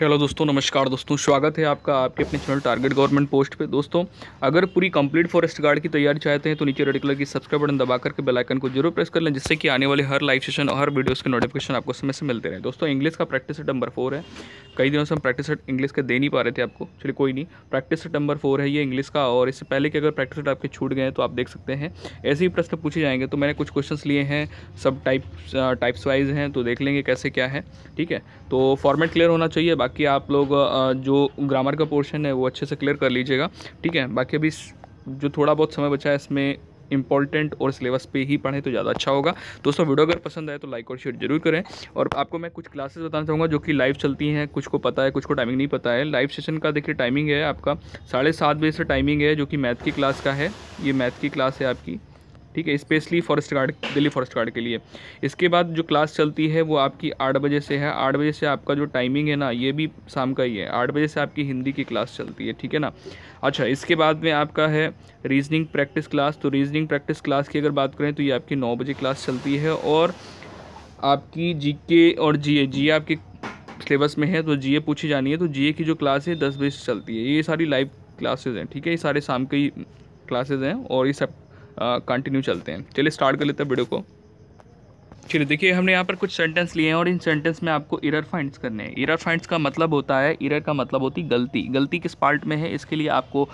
hello दोस्तों नमस्कार दोस्तों स्वागत है आपका आपके अपने चैनल टारगेट गवर्नमेंट पोस्ट पे दोस्तों अगर पूरी कंप्लीट फॉरेस्ट गार्ड की तैयारी चाहते हैं तो नीचे रेड कलर की सब्सक्राइब बटन दबा करके बेल आइकन को जरूर प्रेस कर लें जिससे कि आने वाले हर लाइव सेशन और हर वीडियोस के नोटिफिकेशन आपको समय से मिलते रहे दोस्तों इंग्लिश का प्रैक्टिस सेट नंबर फोर है कई दिनों से हम प्रैक्टिस सेट इंग्लिश का दे नहीं पा रहे थे आपको चलिए कोई नहीं प्रैक्टिस सेट नंबर फोर है ये इंग्लिश का और इससे पहले कि अगर प्रैक्टिस सेट आपके छूट गए तो आप देख सकते हैं ऐसे ही प्रश्न पूछे जाएंगे तो मैंने कुछ क्वेश्चन लिए हैं सब टाइप टाइप्स वाइज हैं तो देख लेंगे कैसे क्या है ठीक है तो फॉर्मेट क्लियर होना चाहिए बाकी आप लोग जो ग्रामर का पोर्शन है वो अच्छे से क्लियर कर लीजिएगा ठीक है बाकी अभी जो थोड़ा बहुत समय बचा है इसमें इंपॉर्टेंट और सिलेबस पे ही पढ़ें तो ज़्यादा अच्छा होगा दोस्तों वीडियो अगर पसंद आए तो लाइक और शेयर जरूर करें और आपको मैं कुछ क्लासेस बताना चाहूँगा जो कि लाइव चलती हैं कुछ को पता है कुछ को टाइमिंग नहीं पता है लाइव सेशन का देखिए टाइमिंग है आपका साढ़े सात बजे से टाइमिंग है जो कि मैथ की क्लास का है ये मैथ की क्लास है आपकी ठीक है specially forest guard Delhi forest guard के लिए इसके बाद जो क्लास चलती है वो आपकी आठ बजे से है आठ बजे से आपका जो टाइमिंग है ना ये भी शाम का ही है आठ बजे से आपकी हिंदी की क्लास चलती है ठीक है ना अच्छा इसके बाद में आपका है रीजनिंग प्रैक्टिस क्लास तो रीजनिंग प्रैक्टिस क्लास की अगर बात करें तो ये आपकी नौ बजे क्लास चलती है और आपकी जी और जी ए आपके सिलेबस में है तो ए पूछी जानी है तो जी की जो क्लास है दस बजे से चलती है ये सारी लाइव क्लासेज हैं ठीक है ये सारे शाम ही क्लासेज हैं और ये सब कंटिन्यू चलते हैं चलिए स्टार्ट कर लेते हैं वीडियो को चलिए देखिए हमने यहाँ पर कुछ सेंटेंस लिए हैं और इन सेंटेंस में आपको इरर फाइंड्स करने हैं इरर फाइंड्स का मतलब होता है इरर का मतलब होती गलती गलती किस पार्ट में है इसके लिए आपको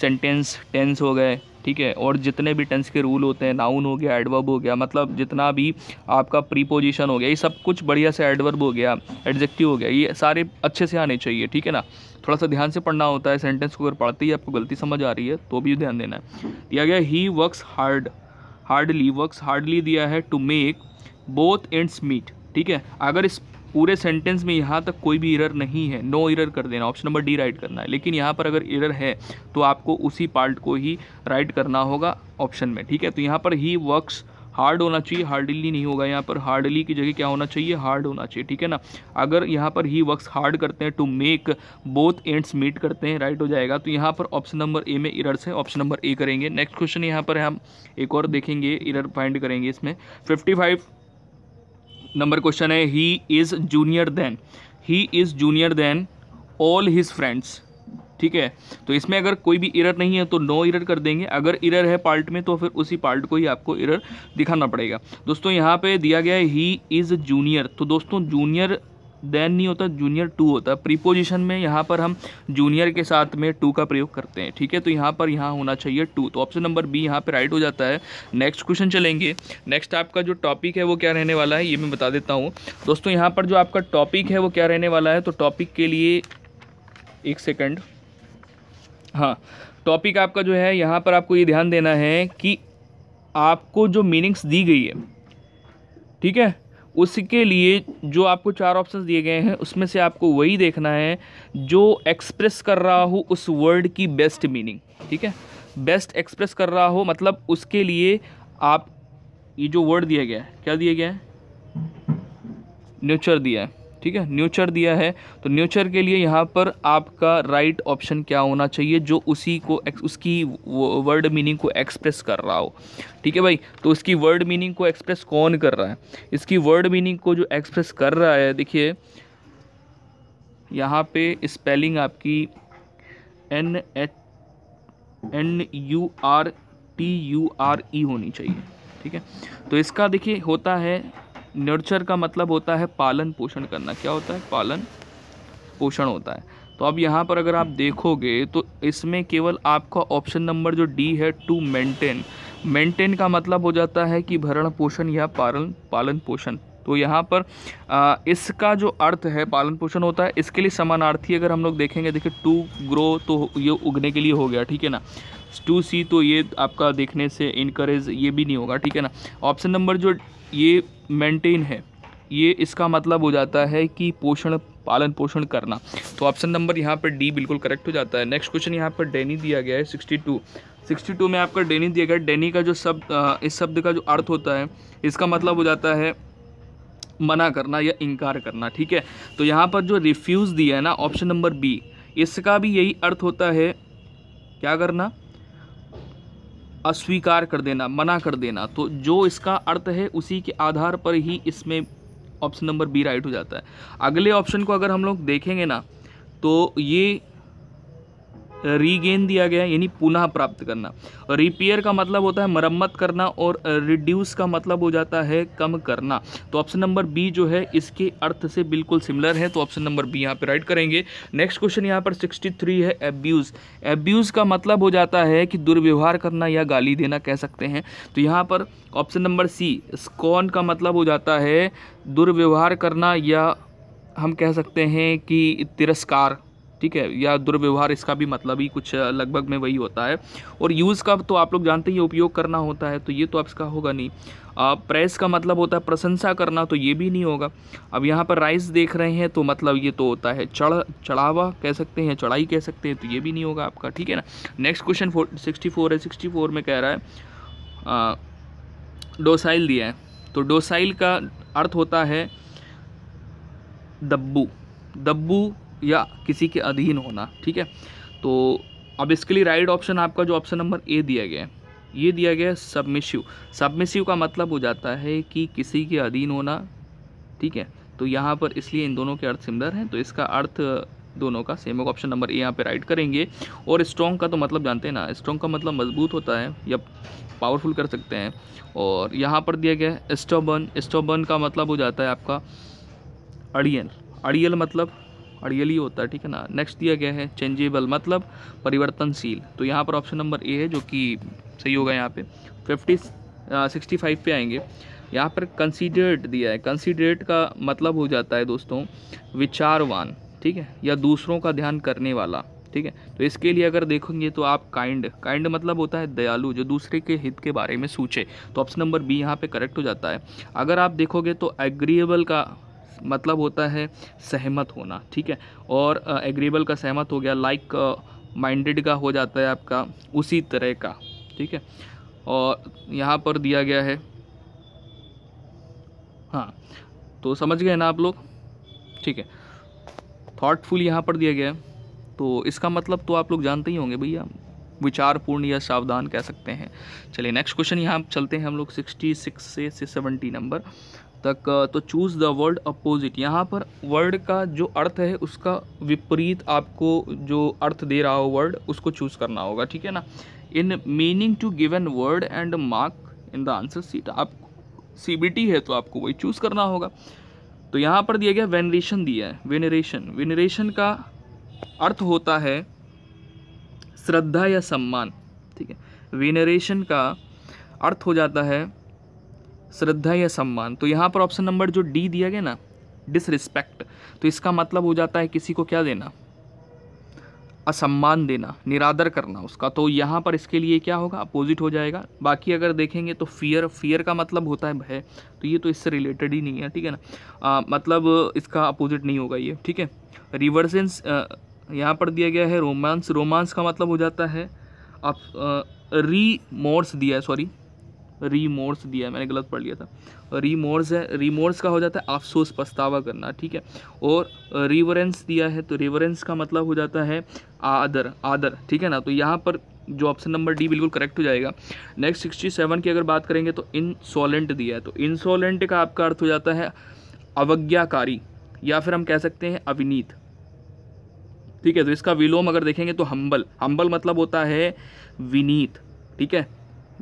सेंटेंस टेंस हो गए ठीक है और जितने भी टेंस के रूल होते हैं नाउन हो गया एडवर्ब हो गया मतलब जितना भी आपका प्रीपोजिशन हो गया ये सब कुछ बढ़िया से एडवर्ब हो गया एडजेक्टिव हो गया ये सारे अच्छे से आने चाहिए ठीक है ना थोड़ा सा ध्यान से पढ़ना होता है सेंटेंस को अगर पढ़ते ही आपको गलती समझ आ रही है तो भी ध्यान देना है दिया गया he works hard hardly works hardly दिया है to make both ends meet ठीक है अगर इस पूरे सेंटेंस में यहाँ तक कोई भी इरर नहीं है नो इरर कर देना ऑप्शन नंबर डी राइट करना है लेकिन यहाँ पर अगर इरर है तो आपको उसी पार्ट को ही राइट करना होगा ऑप्शन में ठीक है तो यहाँ पर ही वर्क्स हार्ड होना चाहिए हार्डली नहीं होगा यहाँ पर हार्डली की जगह क्या होना चाहिए हार्ड होना चाहिए ठीक है ना अगर यहाँ पर ही वर्क्स हार्ड करते हैं to make both ends meet करते हैं राइट हो जाएगा तो यहाँ पर ऑप्शन नंबर ए में इरर्स है ऑप्शन नंबर ए करेंगे नेक्स्ट क्वेश्चन यहाँ पर हम एक और देखेंगे इरर फाइंड करेंगे इसमें फिफ्टी फाइव नंबर क्वेश्चन है he is junior than he is junior than all his friends ठीक है तो इसमें अगर कोई भी इरर नहीं है तो नो इरर कर देंगे अगर इरर है पार्ट में तो फिर उसी पार्ट को ही आपको इरर दिखाना पड़ेगा दोस्तों यहाँ पे दिया गया है ही इज़ जूनियर तो दोस्तों जूनियर देन नहीं होता जूनियर टू होता है प्रीपोजिशन में यहाँ पर हम जूनियर के साथ में टू का प्रयोग करते हैं ठीक है तो यहाँ पर यहाँ होना चाहिए टू तो ऑप्शन नंबर बी यहाँ पर राइट हो जाता है नेक्स्ट क्वेश्चन चलेंगे नेक्स्ट आपका जो टॉपिक है वो क्या रहने वाला है ये मैं बता देता हूँ दोस्तों यहाँ पर जो आपका टॉपिक है वो क्या रहने वाला है तो टॉपिक के लिए एक सेकेंड हाँ टॉपिक आपका जो है यहाँ पर आपको ये ध्यान देना है कि आपको जो मीनिंग्स दी गई है ठीक है उसके लिए जो आपको चार ऑप्शन दिए गए हैं उसमें से आपको वही देखना है जो एक्सप्रेस कर रहा हो उस वर्ड की बेस्ट मीनिंग ठीक है बेस्ट एक्सप्रेस कर रहा हो मतलब उसके लिए आप ये जो वर्ड दिया गया है क्या दिया गया है नेचर दिया है ठीक है न्यूचर दिया है तो न्यूचर के लिए यहाँ पर आपका राइट ऑप्शन क्या होना चाहिए जो उसी को उसकी वर्ड मीनिंग को एक्सप्रेस कर रहा हो ठीक है भाई तो इसकी वर्ड मीनिंग को एक्सप्रेस कौन कर रहा है इसकी वर्ड मीनिंग को जो एक्सप्रेस कर रहा है देखिए यहाँ पे स्पेलिंग आपकी N H N U R T U R E होनी चाहिए ठीक है तो इसका देखिए होता है नर्चर का मतलब होता है पालन पोषण करना क्या होता है पालन पोषण होता है तो अब यहाँ पर अगर आप देखोगे तो इसमें केवल आपका ऑप्शन नंबर जो डी है टू मेंटेन मेंटेन का मतलब हो जाता है कि भरण पोषण या पालन पालन पोषण तो यहाँ पर आ, इसका जो अर्थ है पालन पोषण होता है इसके लिए समानार्थी अगर हम लोग देखेंगे देखिए टू ग्रो तो ये उगने के लिए हो गया ठीक है ना टू सी तो ये आपका देखने से इनकरेज ये भी नहीं होगा ठीक है ना ऑप्शन नंबर जो ये मेंटेन है ये इसका मतलब हो जाता है कि पोषण पालन पोषण करना तो ऑप्शन नंबर यहाँ पर डी बिल्कुल करेक्ट हो जाता है नेक्स्ट क्वेश्चन यहाँ पर डेनी दिया गया है सिक्सटी टू सिक्सटी टू में आपका डेनी दिया गया डेनी का जो शब्द इस शब्द का जो अर्थ होता है इसका मतलब हो जाता है मना करना या इनकार करना ठीक है तो यहाँ पर जो रिफ्यूज़ दिया है ना ऑप्शन नंबर बी इसका भी यही अर्थ होता है क्या करना अस्वीकार कर देना मना कर देना तो जो इसका अर्थ है उसी के आधार पर ही इसमें ऑप्शन नंबर बी राइट हो जाता है अगले ऑप्शन को अगर हम लोग देखेंगे ना तो ये रीगेन दिया गया यानी पुनः प्राप्त करना रिपेयर का मतलब होता है मरम्मत करना और रिड्यूस का मतलब हो जाता है कम करना तो ऑप्शन नंबर बी जो है इसके अर्थ से बिल्कुल सिमिलर है तो ऑप्शन नंबर बी यहाँ पर राइट करेंगे नेक्स्ट क्वेश्चन यहाँ पर सिक्सटी थ्री है एब्यूज़ एब्यूज़ का मतलब हो जाता है कि दुर्व्यवहार करना या गाली देना कह सकते हैं तो यहाँ पर ऑप्शन नंबर सी स्कॉन का मतलब हो जाता है दुर्व्यवहार करना या हम कह सकते हैं कि तिरस्कार ठीक है या दुर्व्यवहार इसका भी मतलब ही कुछ लगभग में वही होता है और यूज़ का तो आप लोग जानते ही उपयोग करना होता है तो ये तो आप इसका होगा नहीं प्रेस का मतलब होता है प्रशंसा करना तो ये भी नहीं होगा अब यहाँ पर राइस देख रहे हैं तो मतलब ये तो होता है चढ़ चढ़ावा कह सकते हैं चढ़ाई कह सकते हैं तो ये भी नहीं होगा आपका ठीक है ना नेक्स्ट क्वेश्चन सिक्सटी फोर है सिक्सटी फोर में कह रहा है डोसाइल दिया है तो डोसाइल का अर्थ होता है दब्बू दब्बू या किसी के अधीन होना ठीक है तो अब इसके लिए राइट ऑप्शन आपका जो ऑप्शन नंबर ए दिया गया है ये दिया गया है सबमिशिव सबमिशिव का मतलब हो जाता है कि किसी के अधीन होना ठीक है तो यहाँ पर इसलिए इन दोनों के अर्थ सिमिलर हैं तो इसका अर्थ दोनों का सेम होगा ऑप्शन नंबर ए यहाँ पे राइट करेंगे और स्ट्रॉन्ग का तो मतलब जानते हैं ना स्ट्रॉन्ग का मतलब मजबूत होता है या पावरफुल कर सकते हैं और यहाँ पर दिया गया है स्टोबन स्टोबन का मतलब हो जाता है आपका अड़ियल अड़ियल मतलब अड़ियली होता है ठीक है ना नेक्स्ट दिया गया है चेंजेबल मतलब परिवर्तनशील तो यहाँ पर ऑप्शन नंबर ए है जो कि सही होगा यहाँ पे फिफ्टी सिक्सटी फाइव पे आएंगे यहाँ पर कंसीडरेट दिया है कंसीडरेट का मतलब हो जाता है दोस्तों विचारवान ठीक है या दूसरों का ध्यान करने वाला ठीक है तो इसके लिए अगर देखेंगे तो आप काइंड काइंड मतलब होता है दयालु जो दूसरे के हित के बारे में सोचे तो ऑप्शन नंबर बी यहाँ पे करेक्ट हो जाता है अगर आप देखोगे तो एग्रीएबल का मतलब होता है सहमत होना ठीक है और एग्रीबल का सहमत हो गया लाइक माइंडेड का हो जाता है आपका उसी तरह का ठीक है और यहाँ पर दिया गया है हाँ तो समझ गए ना आप लोग ठीक है थॉटफुल यहाँ पर दिया गया है तो इसका मतलब तो आप लोग जानते ही होंगे भैया विचारपूर्ण या सावधान कह सकते हैं चलिए नेक्स्ट क्वेश्चन यहाँ चलते हैं हम लोग सिक्सटी सिक्स से सेवेंटी नंबर तक तो चूज़ द वर्ड अपोजिट यहाँ पर वर्ड का जो अर्थ है उसका विपरीत आपको जो अर्थ दे रहा हो वर्ड उसको चूज़ करना होगा ठीक है ना in meaning to given word and mark in the answer sheet आपको सी है तो आपको वही चूज़ करना होगा तो यहाँ पर दिया गया वेनरेशन दिया है वेनरेशन वेनरेशन का अर्थ होता है श्रद्धा या सम्मान ठीक है वेनरेशन का अर्थ हो जाता है श्रद्धा या सम्मान तो यहाँ पर ऑप्शन नंबर जो डी दिया गया ना डिसरिस्पेक्ट तो इसका मतलब हो जाता है किसी को क्या देना असम्मान देना निरादर करना उसका तो यहाँ पर इसके लिए क्या होगा अपोजिट हो जाएगा बाकी अगर देखेंगे तो फियर फियर का मतलब होता है भय तो ये तो इससे रिलेटेड ही नहीं है ठीक है ना आ, मतलब इसका अपोजिट नहीं होगा ये ठीक है रिवर्सेंस यहाँ पर दिया गया है रोमांस रोमांस का मतलब हो जाता है आप रीमोर्स दिया है सॉरी रीमोर्स दिया है मैंने गलत पढ़ लिया था रीमोर्स है रिमोर्स का हो जाता है अफसोस पछतावा करना ठीक है और रिवरेंस दिया है तो रिवरेंस का मतलब हो जाता है आदर आदर ठीक है ना तो यहाँ पर जो ऑप्शन नंबर डी बिल्कुल करेक्ट हो जाएगा नेक्स्ट सिक्सटी सेवन की अगर बात करेंगे तो इंसॉलेंट दिया है तो इंसॉलेंट का आपका अर्थ हो जाता है अवज्ञाकारी या फिर हम कह सकते हैं अविनीत ठीक है तो इसका विलोम अगर देखेंगे तो हम्बल हम्बल मतलब होता है विनीत ठीक है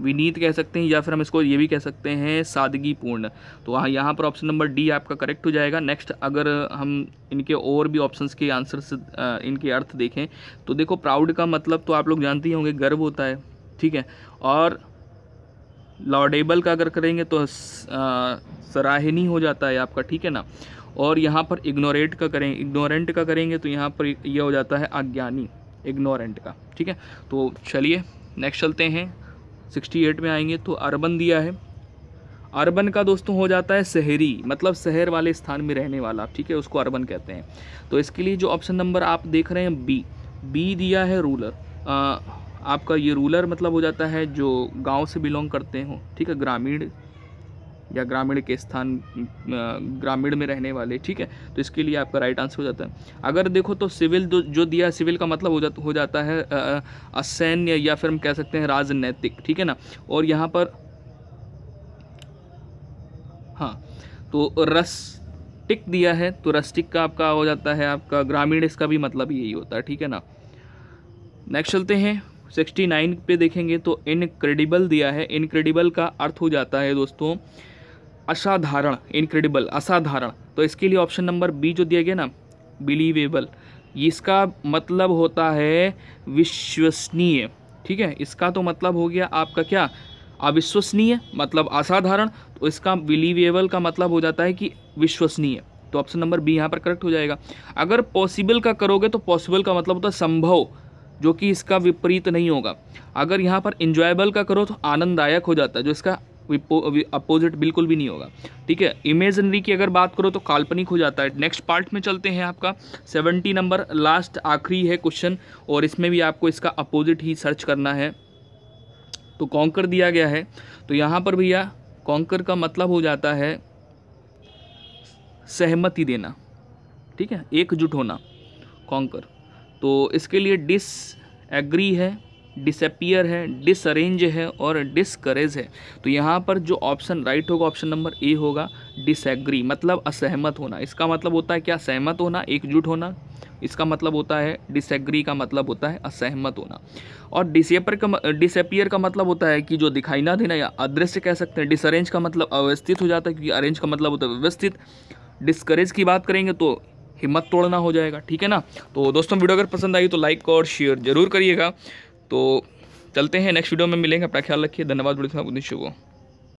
विनीत कह सकते हैं या फिर हम इसको ये भी कह सकते हैं सादगीपूर्ण तो हाँ यहाँ पर ऑप्शन नंबर डी आपका करेक्ट हो जाएगा नेक्स्ट अगर हम इनके और भी ऑप्शंस के आंसर्स इनके अर्थ देखें तो देखो प्राउड का मतलब तो आप लोग जानते ही होंगे गर्व होता है ठीक है और लॉडेबल का अगर करेंगे तो सराहनीय हो जाता है आपका ठीक है ना और यहाँ पर इग्नोरेट का करें इग्नोरेंट का करेंगे तो यहाँ पर यह हो जाता है अज्ञानी इग्नोरेंट का ठीक है तो चलिए नेक्स्ट चलते हैं सिक्सटी एट में आएंगे तो अरबन दिया है अरबन का दोस्तों हो जाता है शहरी मतलब शहर वाले स्थान में रहने वाला ठीक है उसको अरबन कहते हैं तो इसके लिए जो ऑप्शन नंबर आप देख रहे हैं बी बी दिया है रूलर आ, आपका ये रूलर मतलब हो जाता है जो गांव से बिलोंग करते हो ठीक है ग्रामीण या ग्रामीण के स्थान ग्रामीण में रहने वाले ठीक है तो इसके लिए आपका राइट आंसर हो जाता है अगर देखो तो सिविल जो दिया सिविल का मतलब हो जाता हो जाता है असैन्य या फिर हम कह सकते हैं राजनैतिक ठीक है ना और यहाँ पर हाँ तो रस टिक दिया है तो रस्टिक का आपका हो जाता है आपका ग्रामीण इसका भी मतलब यही होता है ठीक है ना नेक्स्ट चलते हैं 69 पे देखेंगे तो इनक्रेडिबल दिया है इनक्रेडिबल का अर्थ हो जाता है दोस्तों असाधारण इनक्रेडिबल असाधारण तो इसके लिए ऑप्शन नंबर बी जो दिया गया ना बिलीवेबल इसका मतलब होता है विश्वसनीय ठीक है इसका तो मतलब हो गया आपका क्या अविश्वसनीय मतलब असाधारण तो इसका बिलीवेबल का मतलब हो जाता है कि विश्वसनीय तो ऑप्शन नंबर बी यहाँ पर करेक्ट हो जाएगा अगर पॉसिबल का करोगे तो पॉसिबल का मतलब होता है संभव जो कि इसका विपरीत नहीं होगा अगर यहाँ पर इंजॉयबल का करो तो आनंददायक हो जाता है जो इसका अपोजिट बिल्कुल भी नहीं होगा ठीक है इमेजनरी की अगर बात करो तो काल्पनिक हो जाता है नेक्स्ट पार्ट में चलते हैं आपका सेवेंटी नंबर लास्ट आखिरी है क्वेश्चन और इसमें भी आपको इसका अपोजिट ही सर्च करना है तो कॉन्कर दिया गया है तो यहाँ पर भैया कॉन्कर का मतलब हो जाता है सहमति देना ठीक है एकजुट होना कॉन्कर तो इसके लिए डिस एग्री है डिसपियर है डिसअरेंज है और डिसकरेज है तो यहाँ पर जो ऑप्शन राइट होगा ऑप्शन नंबर ए होगा डिसएग्री मतलब असहमत होना इसका मतलब होता है क्या सहमत होना एकजुट होना इसका मतलब होता है डिसएग्री का मतलब होता है असहमत होना और डिसेपर का डिसपियर का मतलब होता है कि जो दिखाई ना देना या अदृश्य कह सकते हैं डिसअरेंज का मतलब अव्यवस्थित हो जाता है क्योंकि अरेंज का मतलब होता है व्यवस्थित डिसकरेज की बात करेंगे तो हिम्मत तोड़ना हो जाएगा ठीक है ना तो दोस्तों वीडियो अगर पसंद आई तो लाइक और शेयर जरूर करिएगा तो चलते हैं नेक्स्ट वीडियो में मिलेंगे अपना ख्याल रखिए धन्यवाद बड़ी साहब उद्देश्य को